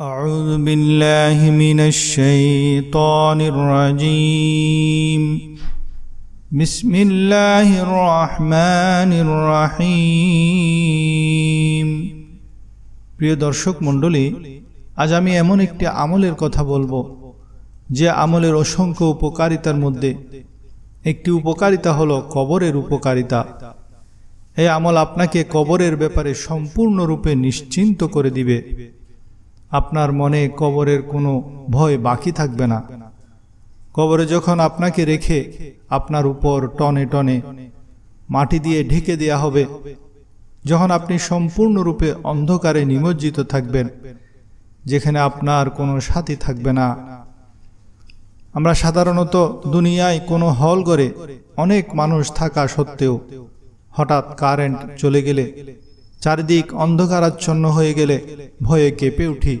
أعوذ بالله من الشيطان الرجيم بسم الله الرحمن الرحيم প্রিয় দর্শক মণ্ডলী আজ আমি এমন একটি আমলের কথা বলবো যে আমলের অসংখ্য উপকারিতার মধ্যে একটি উপকারিতা হলো কবরের উপকারিতা এই আমল আপনাকে কবরের ব্যাপারে সম্পূর্ণরূপে নিশ্চিন্ত করে দিবে আপনার মনে কবরের কোনো ভয় বাকি থাকবে না কবরে যখন আপনাকে রেখে আপনার উপর টনে টনে মাটি দিয়ে ঢেকে দেয়া হবে যখন আপনি সম্পূর্ণরূপে অন্ধকারে নিমজ্জিত থাকবেন যেখানে আপনার কোনো সাথী থাকবে না আমরা সাধারণত দুনিয়ায় কোনো হল করে অনেক মানুষ থাকা সত্ত্বেও হঠাৎ কারেন্ট চলে গেলে চারিদিক অন্ধকারাচ্ছন্ন হয়ে গেলে ভয়ে কেঁপে উঠি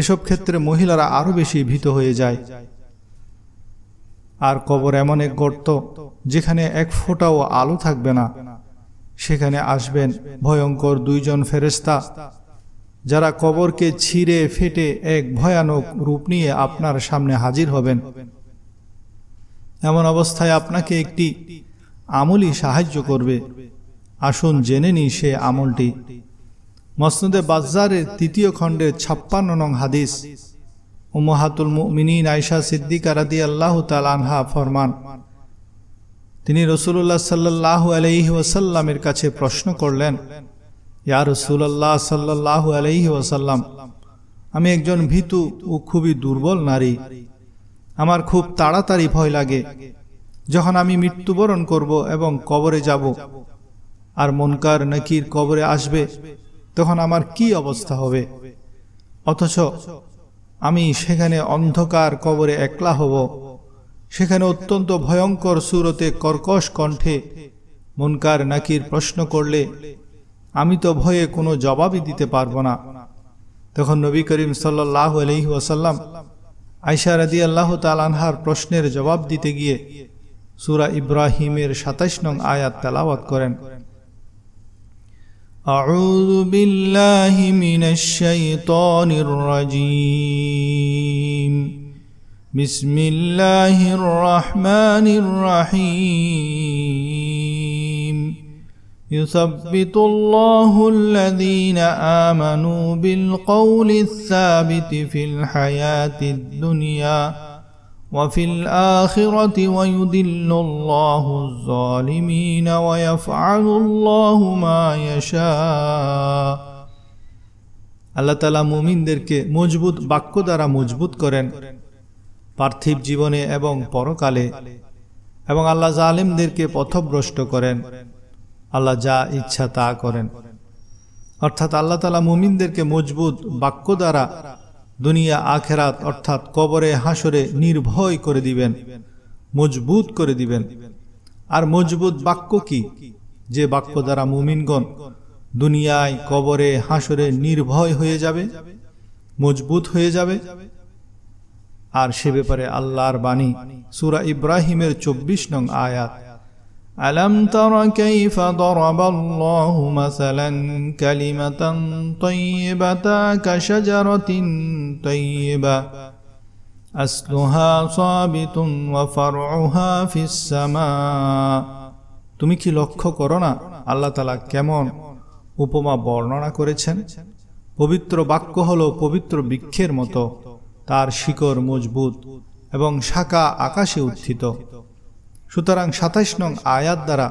এসব ক্ষেত্রে মহিলারা আরও বেশি ভীত হয়ে যায় আর কবর এমন এক গর্ত যেখানে এক ফোঁটাও আলো থাকবে না সেখানে আসবেন ভয়ঙ্কর দুইজন ফেরেস্তা যারা কবরকে ছিঁড়ে ফেটে এক ভয়ানক রূপ নিয়ে আপনার সামনে হাজির হবেন এমন অবস্থায় আপনাকে একটি আমলি সাহায্য করবে আসুন জেনে নিই সে আমলটি মসনুদে বাজারের তৃতীয় খণ্ডের ছাপ্পান্ন নং হাদিস উমহাতুল মিনি আয়সা সিদ্দিকারাদি রাদি আল্লাহ আনহা ফরমান তিনি রসুল্লাহ সাল্লাহ আলহি ওয়াসাল্লামের কাছে প্রশ্ন করলেন ইয়া রসুল্লাহ সাল্লাহ আলহি ওয়াসাল্লাম আমি একজন ভীতু ও খুবই দুর্বল নারী আমার খুব তাড়াতাড়ি ভয় লাগে যখন আমি মৃত্যুবরণ করব এবং কবরে যাব আর মনকার নাকির কবরে আসবে তখন আমার কি অবস্থা হবে অথচ আমি সেখানে অন্ধকার কবরে একলা হব সেখানে অত্যন্ত ভয়ঙ্কর সুরতে কর্কশ কণ্ঠে মনকার নাকির প্রশ্ন করলে আমি তো ভয়ে কোনো জবাবই দিতে পারব না তখন নবী করিম সাল্লাহ আলহি ওয়াসাল্লাম আয়সা রাদি আল্লাহ তালানহার প্রশ্নের জবাব দিতে গিয়ে সুরা ইব্রাহিমের সাতাশ নং আয়াত তেলাওয়াত করেন أعوذ بالله من الشيطان الرجيم بسم الله الرحمن الرحيم يثبت الله الذين آمنوا بالقول الثابت في الحياة الدنيا وفي الآخرة ويدل الله الظالمين ويفعل الله ما يشاء আল্লাহ তালা মুমিনদেরকে মজবুত বাক্য দ্বারা মজবুত করেন পার্থিব জীবনে এবং পরকালে এবং আল্লাহ জালেমদেরকে পথভ্রষ্ট করেন আল্লাহ যা ইচ্ছা তা করেন অর্থাৎ আল্লাহ তালা মুমিনদেরকে মজবুত বাক্য দ্বারা দুনিয়া আখেরাত অর্থাৎ কবরে হাসরে নির্ভয় করে দিবেন মজবুত করে দিবেন আর মজবুত বাক্য কি যে বাক্য দ্বারা মুমিনগণ দুনিয়ায় কবরে হাসরে নির্ভয় হয়ে যাবে মজবুত হয়ে যাবে আর সে ব্যাপারে আল্লাহর বাণী সুরা ইব্রাহিমের চব্বিশ নং আয়াত ألم تر كيف ضرب الله مثلا كلمة طيبة كشجرة طيبة أصلها ثابت وفرعها في السماء তুমি কি লক্ষ্য করো না আল্লাহ তালা কেমন উপমা বর্ণনা করেছেন পবিত্র বাক্য হল পবিত্র বৃক্ষের মতো তার শিকড় মজবুত এবং শাখা আকাশে উত্থিত সুতরাং সাতাইশ নং আয়াত দ্বারা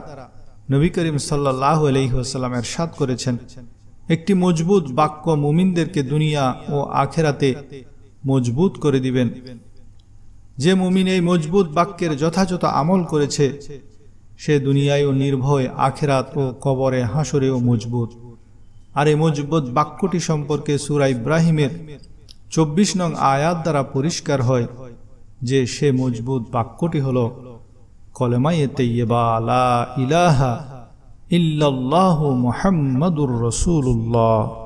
নবী করিম সাল্লাহ আলহিহাসাল্লাম এরশাদ করেছেন একটি মজবুত বাক্য মুমিনদেরকে দুনিয়া ও আখেরাতে মজবুত করে দিবেন যে মুমিন এই মজবুত বাক্যের যথাযথ আমল করেছে সে দুনিয়ায়ও নির্ভয় আখেরাত ও কবরে হাসরেও মজবুত আর এই মজবুত বাক্যটি সম্পর্কে সুরা ইব্রাহিমের চব্বিশ নং আয়াত দ্বারা পরিষ্কার হয় যে সে মজবুত বাক্যটি হলো کلمه طیبه لا اله الا الله محمد رسول الله